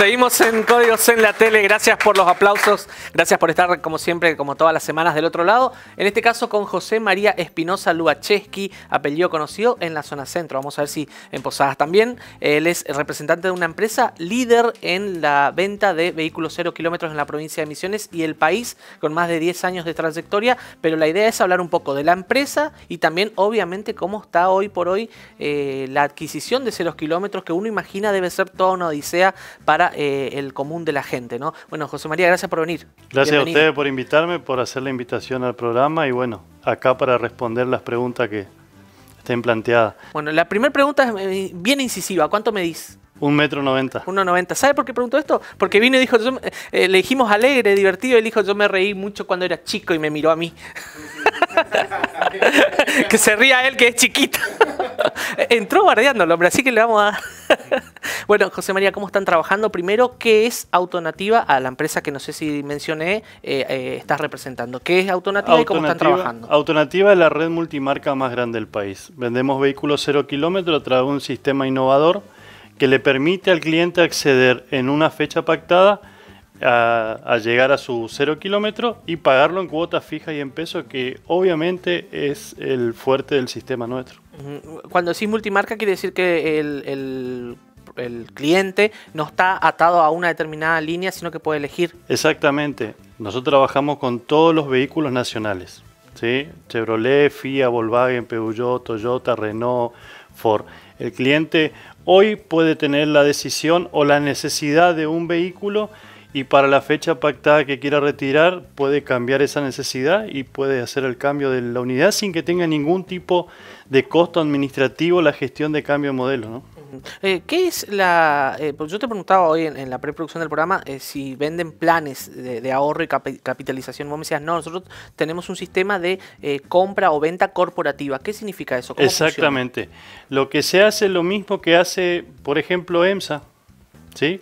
Seguimos en Códigos en la Tele. Gracias por los aplausos. Gracias por estar, como siempre, como todas las semanas, del otro lado. En este caso, con José María Espinosa Luachesky, apellido conocido en la zona centro. Vamos a ver si en Posadas también. Él es representante de una empresa líder en la venta de vehículos cero kilómetros en la provincia de Misiones y el país, con más de 10 años de trayectoria. Pero la idea es hablar un poco de la empresa y también, obviamente, cómo está hoy por hoy eh, la adquisición de ceros kilómetros, que uno imagina debe ser toda una odisea para eh, el común de la gente. ¿no? Bueno, José María, gracias por venir. Gracias a ustedes por invitarme, por hacer la invitación al programa y bueno, acá para responder las preguntas que estén planteadas. Bueno, la primera pregunta es eh, bien incisiva. ¿Cuánto me medís? Un metro noventa. Uno noventa. ¿Sabe por qué pregunto esto? Porque vino y dijo, eh, le dijimos alegre, divertido, y él dijo, yo me reí mucho cuando era chico y me miró a mí. que se ría él que es chiquito. Entró bardeando el hombre, así que le vamos a... bueno, José María, ¿cómo están trabajando? Primero, ¿qué es Autonativa? A la empresa que no sé si mencioné, eh, eh, estás representando. ¿Qué es Autonativa, y cómo están trabajando? Autonativa es la red multimarca más grande del país. Vendemos vehículos cero kilómetro a través de un sistema innovador que le permite al cliente acceder en una fecha pactada a, llegar a su cero kilómetro y pagarlo en cuotas fijas y en pesos, que obviamente es el fuerte del sistema nuestro. Cuando decís multimarca quiere decir que el, cliente no está atado a una determinada línea, sino que puede elegir. Exactamente. Nosotros trabajamos con todos los vehículos nacionales. ¿sí? Chevrolet, Fiat, Volkswagen, Peugeot, Toyota, Renault, Ford. El cliente hoy puede tener la decisión o la necesidad de un vehículo y para la fecha pactada que quiera retirar puede cambiar esa necesidad y puede hacer el cambio de la unidad sin que tenga ningún tipo de costo administrativo la gestión de cambio de modelo. ¿no? Eh, ¿Qué es la...? Eh, pues yo te preguntaba hoy en, la preproducción del programa eh, si venden planes de, ahorro y capitalización. Vos me decías, no, nosotros tenemos un sistema de compra o venta corporativa. ¿Qué significa eso? Exactamente. Lo que se hace es lo mismo que hace, por ejemplo, EMSA,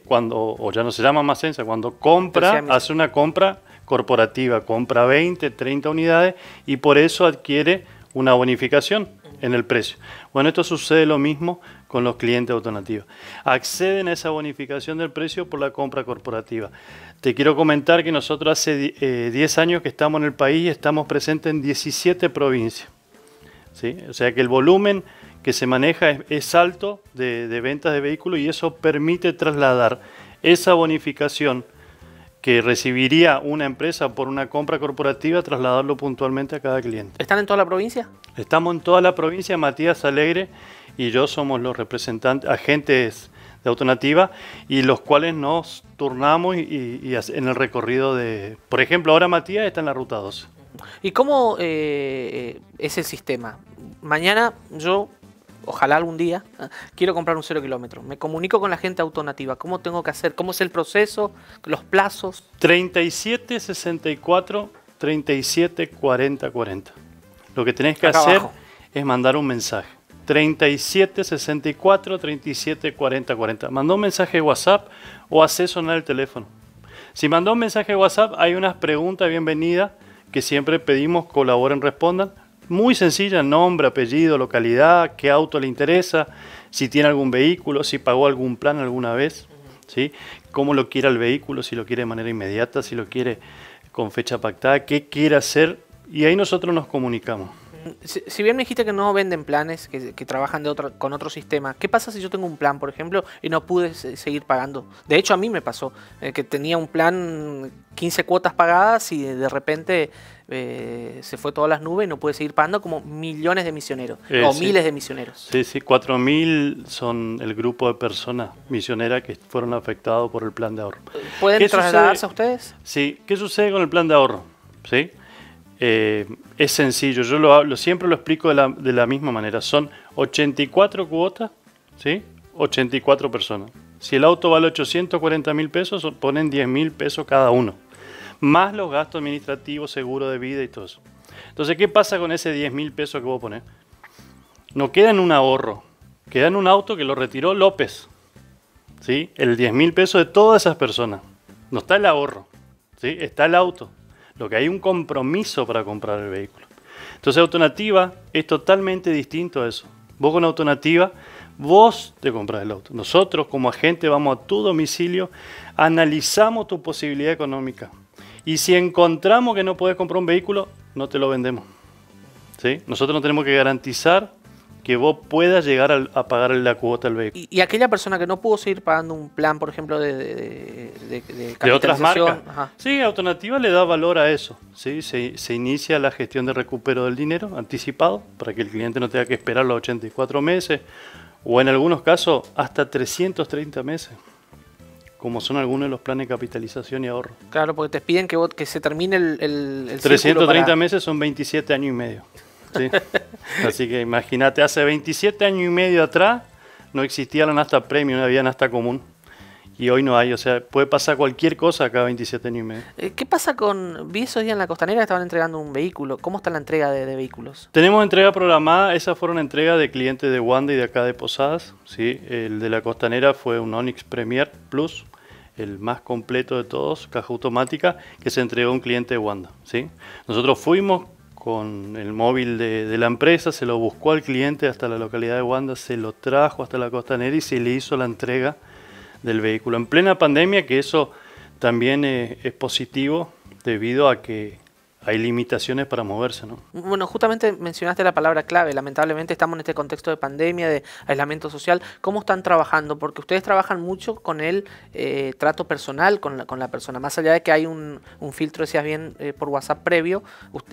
cuando, o ya no se llama más cuando compra, hace una compra corporativa, compra 20, 30 unidades y por eso adquiere una bonificación en el precio. Bueno, esto sucede lo mismo con los clientes autonativos. Acceden a esa bonificación del precio por la compra corporativa. Te quiero comentar que nosotros hace 10 eh, años que estamos en el país y estamos presentes en 17 provincias. ¿sí? O sea que el volumen que se maneja es, alto de, ventas de vehículos y eso permite trasladar esa bonificación que recibiría una empresa por una compra corporativa, trasladarlo puntualmente a cada cliente. ¿Están en toda la provincia? Estamos en toda la provincia, Matías Alegre y yo somos los representantes, agentes de Autonativa y los cuales nos turnamos y, en el recorrido de, por ejemplo, ahora Matías está en la ruta 12. ¿Y cómo eh, es el sistema? Mañana yo ojalá algún día, ¿ah? quiero comprar un cero kilómetro. Me comunico con la gente autonativa. ¿Cómo tengo que hacer? ¿Cómo es el proceso? ¿Los plazos? 37 64 37 40 40. Lo que tenés que hacer es mandar un mensaje. 37 64 37 40 40. Mandó un mensaje de WhatsApp o hace sonar el teléfono. Si mandó un mensaje de WhatsApp, hay unas preguntas bienvenidas que siempre pedimos colaboren, respondan. Muy sencilla, nombre, apellido, localidad, qué auto le interesa, si tiene algún vehículo, si pagó algún plan alguna vez, ¿sí? cómo lo quiere el vehículo, si lo quiere de manera inmediata, si lo quiere con fecha pactada, qué quiere hacer y ahí nosotros nos comunicamos si, bien me dijiste que no venden planes, que, trabajan de con otro sistema, ¿qué pasa si yo tengo un plan, por ejemplo, y no pude seguir pagando? De hecho, a mí me pasó eh, que tenía un plan 15 cuotas pagadas y de repente eh, se fue todas las nubes y no pude seguir pagando como millones de misioneros eh, o miles de misioneros. Sí, sí, 4.000 son el grupo de personas misioneras que fueron afectados por el plan de ahorro. ¿Pueden trasladarse a ustedes? Sí, ¿qué sucede con el plan de ahorro? ¿Sí? Eh, es sencillo, yo lo, siempre lo explico de la, misma manera. Son 84 cuotas, ¿sí? 84 personas. Si el auto vale 840 mil pesos, ponen 10 mil pesos cada uno. Más los gastos administrativos, seguro de vida y todo eso. Entonces, ¿qué pasa con ese 10 mil pesos que vos pones? No queda en un ahorro, queda en un auto que lo retiró López. ¿sí? El 10 mil pesos de todas esas personas. No está el ahorro, ¿sí? está el auto. Lo que hay un compromiso para comprar el vehículo. Entonces autonativa es totalmente distinto a eso. Vos con autonativa, vos te compras el auto. Nosotros como agente vamos a tu domicilio, analizamos tu posibilidad económica. Y si encontramos que no puedes comprar un vehículo, no te lo vendemos. ¿Sí? Nosotros no tenemos que garantizar que vos puedas llegar a, pagar la cuota al vehículo. Y, aquella persona que no pudo seguir pagando un plan, por ejemplo, de, de, de, otras marcas. Sí, Alternativa le da valor a eso. ¿sí? Se, se, inicia la gestión de recupero del dinero anticipado para que el cliente no tenga que esperar los 84 meses o en algunos casos hasta 330 meses. Como son algunos de los planes de capitalización y ahorro. Claro, porque te piden que, vos, que se termine el, el, 330 meses son 27 años y medio. Sí. Así que imagínate, hace 27 años y medio atrás no existía la Nasta Premium, no había Nasta Común. Y hoy no hay, o sea, puede pasar cualquier cosa cada 27 años y medio. Eh, ¿Qué pasa con... Vi esos días en la costanera que estaban entregando un vehículo. ¿Cómo está la entrega de, vehículos? Tenemos entrega programada, esa fue una entrega de clientes de Wanda y de acá de Posadas. ¿sí? El de la costanera fue un Onix Premier Plus, el más completo de todos, caja automática, que se entregó a un cliente de Wanda. ¿sí? Nosotros fuimos, con el móvil de, la empresa, se lo buscó al cliente hasta la localidad de Wanda, se lo trajo hasta la Costa costanera y se le hizo la entrega del vehículo. En plena pandemia, que eso también eh, es positivo debido a que hay limitaciones para moverse, ¿no? Bueno, justamente mencionaste la palabra clave. Lamentablemente estamos en este contexto de pandemia, de aislamiento social. ¿Cómo están trabajando? Porque ustedes trabajan mucho con el eh, trato personal con la, persona. Más allá de que hay un, filtro, decías bien, eh, por WhatsApp previo,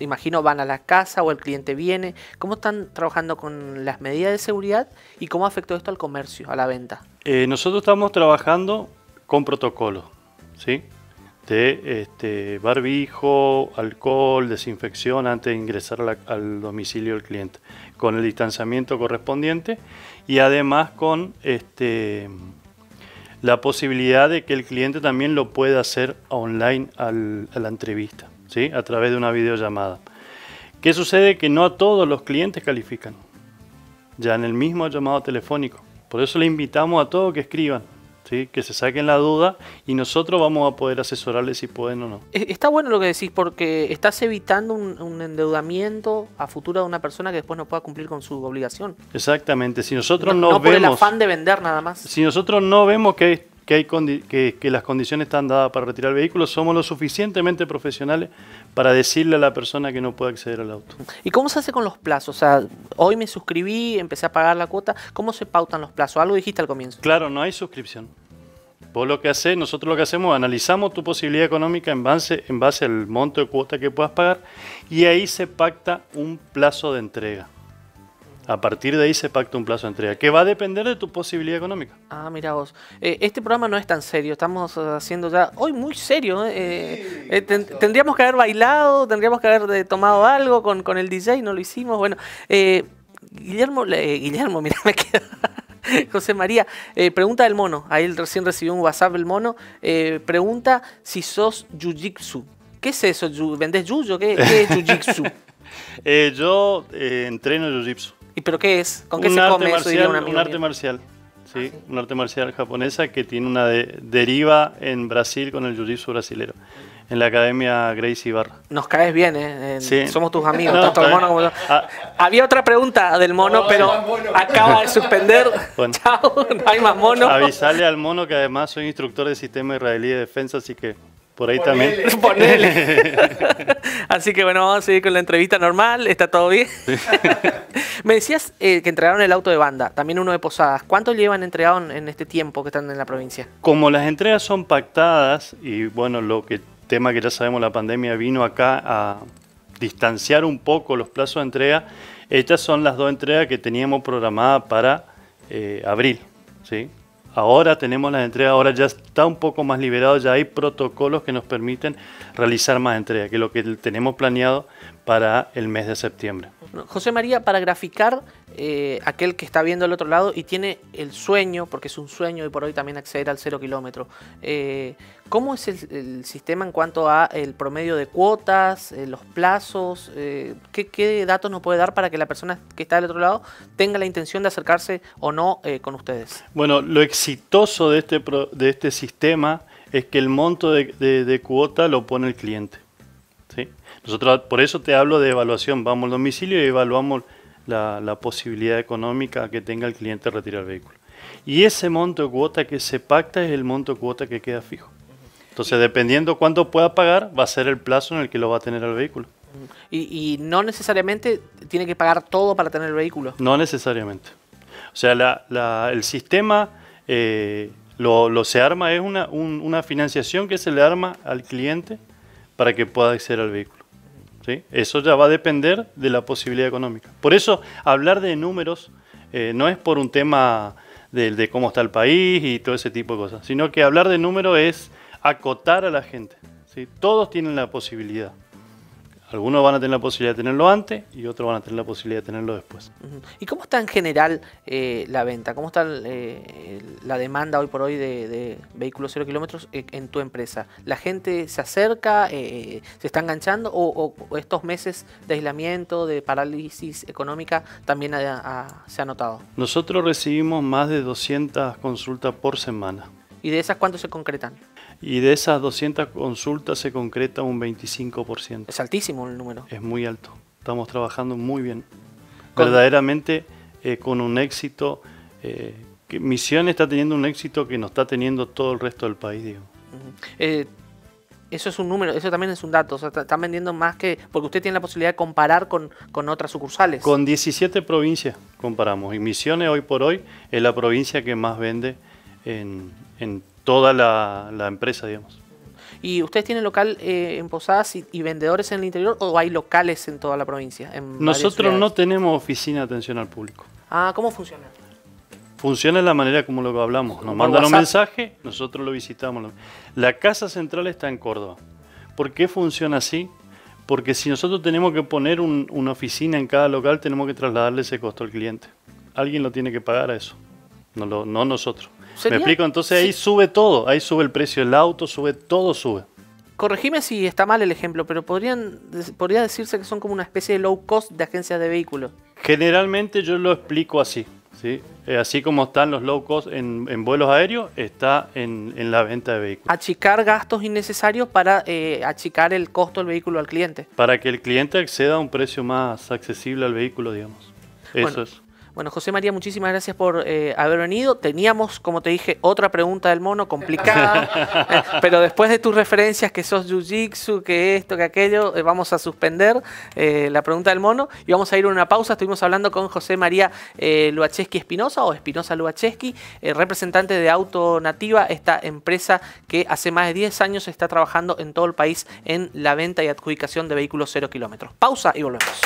imagino van a la casa o el cliente viene. ¿Cómo están trabajando con las medidas de seguridad y cómo afectó esto al comercio, a la venta? Eh, nosotros estamos trabajando con protocolo, ¿sí? de este, barbijo, alcohol, desinfección antes de ingresar al domicilio del cliente, con el distanciamiento correspondiente y además con este, la posibilidad de que el cliente también lo pueda hacer online a la entrevista, ¿sí? a través de una videollamada. ¿Qué sucede? Que no a todos los clientes califican, ya en el mismo llamado telefónico. Por eso le invitamos a todos que escriban que se saquen la duda y nosotros vamos a poder asesorarles si pueden o no. E, está bueno lo que decís porque estás evitando un, endeudamiento a futuro de una persona que después no pueda cumplir con su obligación. Exactamente, si nosotros no, vemos no por el afán de vender nada más. Si nosotros no vemos que, que, hay que, que las condiciones están dadas para retirar vehículos, somos lo suficientemente profesionales para decirle a la persona que no puede acceder al auto. ¿Y cómo se hace con los plazos? O sea, hoy me suscribí, empecé a pagar la cuota. ¿Cómo se pautan los plazos? Algo dijiste al comienzo. Claro, no hay suscripción. Vos lo que haces, nosotros lo que hacemos, analizamos tu posibilidad económica en base, en base al monto de cuota que puedas pagar y ahí se pacta un plazo de entrega. A partir de ahí se pacta un plazo de entrega, que va a depender de tu posibilidad económica. Ah, mira vos. Eh, este programa no es tan serio, estamos eh, haciendo ya hoy muy serio. ¿eh? tendríamos que haber bailado, tendríamos que haber tomado algo con, con el DJ, no lo hicimos. Bueno, Guillermo, Guillermo, mira, me queda. José María, pregunta del mono. Ahí recién recibió un WhatsApp el mono. pregunta si sos Jujitsu. qué es eso vendés yuyo qué qué es jiu yo entreno jiu-jitsu. ¿Y pero qué es? ¿Con qué se arte come? Eso un, arte marcial. Ah, sí, un arte marcial japonesa que tiene una deriva en Brasil con el jiu-jitsu brasilero. En la academia Gracie Barra. Nos caes bien, ¿eh? Somos tus amigos, tanto el mono como yo. Ah. Había otra pregunta del mono, pero acaba de suspender. Chao, no hay más mono. Avisale al mono que además soy instructor de sistema israelí de defensa, así que por ahí también. Ponele. Así que bueno, vamos a seguir con la entrevista normal. ¿Está todo bien? Me decías eh, que entregaron el auto de banda, también uno de Posadas. ¿Cuánto llevan entregado en este tiempo que están en la provincia? Como las entregas son pactadas, y bueno, lo que tema que ya sabemos, la pandemia vino acá a distanciar un poco los plazos de entrega, estas son las dos entregas que teníamos programadas para eh, abril. ¿sí? Ahora tenemos las entregas, ahora ya está un poco más liberado, ya hay protocolos que nos permiten realizar más entregas, que es lo que tenemos planeado para el mes de septiembre. José María, para graficar eh, aquel que está viendo al otro lado y tiene el sueño, porque es un sueño y por hoy también acceder al cero kilómetro, eh, ¿cómo es el, sistema en cuanto a el promedio de cuotas, eh, los plazos? ¿qué, datos nos puede dar para que la persona que está al otro lado tenga la intención de acercarse o no con ustedes? Bueno, lo exitoso de este, de este sistema es que el monto de cuota lo pone el cliente. Nosotros por eso te hablo de evaluación, vamos al domicilio y evaluamos la, posibilidad económica que tenga el cliente de retirar el vehículo. Y ese monto de cuota que se pacta es el monto de cuota que queda fijo. Entonces, dependiendo cuánto pueda pagar, va a ser el plazo en el que lo va a tener el vehículo. Y, no necesariamente tiene que pagar todo para tener el vehículo. No necesariamente. O sea, el sistema eh, lo, se arma, es una, una financiación que se le arma al cliente para que pueda acceder al vehículo. Eso ya va a depender de la posibilidad económica. Por eso, hablar de números eh, no es por un tema de, cómo está el país y todo ese tipo de cosas, sino que hablar de números es acotar a la gente. ¿sí? Todos tienen la posibilidad. Algunos van a tener la posibilidad de tenerlo antes y otros van a tener la posibilidad de tenerlo después. ¿Y cómo está en general eh, la venta? ¿Cómo está eh, la demanda hoy por hoy de, vehículos cero kilómetros eh, en tu empresa? ¿La gente se acerca, se está enganchando o, estos meses de aislamiento, de parálisis económica también se ha notado? Nosotros recibimos más de 200 consultas por semana. ¿Y de esas cuántos se concretan? Y de esas 200 consultas se concreta un 25%. Es altísimo el número. Es muy alto. Estamos trabajando muy bien. Verdaderamente eh, con un éxito. Eh, Misiones está teniendo un éxito que no está teniendo todo el resto del país, digo. Eh, eso es un número, eso también es un dato. O sea, están vendiendo más que. Porque usted tiene la posibilidad de comparar con, otras sucursales. Con 17 provincias comparamos. Y Misiones, hoy por hoy, es la provincia que más vende en, en toda la, empresa, digamos. ¿Y ustedes tienen local en eh, Posadas y, vendedores en el interior o hay locales en toda la provincia? Nosotros no tenemos oficina de atención al público. Ah, ¿cómo funciona? Funciona de la manera como lo hablamos. Nos mandan un mensaje, nosotros lo visitamos. La casa central está en Córdoba. ¿Por qué funciona así? Porque si nosotros tenemos que poner una oficina en cada local, tenemos que trasladarle ese costo al cliente. Alguien lo tiene que pagar a eso, no, lo, no nosotros. ¿Me explico? Entonces ahí sube todo, ahí sube el precio del auto, sube todo, sube. Corregime si está mal el ejemplo, pero podrían, podría decirse que son como una especie de low cost de agencias de vehículos. Generalmente yo lo explico así. Eh, así como están los low cost en, vuelos aéreos, está en, la venta de vehículos. Achicar gastos innecesarios para eh, achicar el costo del vehículo al cliente. Para que el cliente acceda a un precio más accesible al vehículo, digamos. Eso es. Bueno, José María, muchísimas gracias por eh, haber venido. Teníamos, como te dije, otra pregunta del mono complicada, pero después de tus referencias, que sos jiu que esto, que aquello, eh, vamos a suspender eh, la pregunta del mono y vamos a ir a una pausa. Estuvimos hablando con José María Luacheski Espinosa o Espinosa Luacheski, representante de Auto Nativa, esta empresa que hace más de 10 años está trabajando en todo el país en la venta y adjudicación de vehículos cero kilómetros. Pausa y volvemos.